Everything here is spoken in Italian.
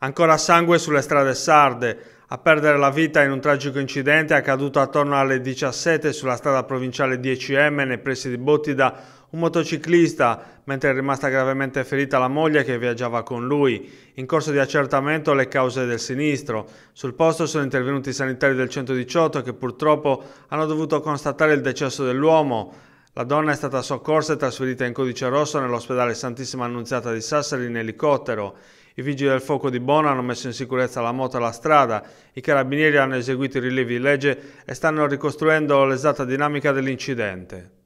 Ancora sangue sulle strade sarde. A perdere la vita in un tragico incidente accaduto attorno alle 17 sulla strada provinciale 10M nei pressi di Bottida un motociclista, mentre è rimasta gravemente ferita la moglie che viaggiava con lui. In corso di accertamento le cause del sinistro. Sul posto sono intervenuti i sanitari del 118 che purtroppo hanno dovuto constatare il decesso dell'uomo. La donna è stata soccorsa e trasferita in codice rosso nell'ospedale Santissima Annunziata di Sassari in elicottero. I vigili del fuoco di Bona hanno messo in sicurezza la moto e la strada, i carabinieri hanno eseguito i rilievi di legge e stanno ricostruendo l'esatta dinamica dell'incidente.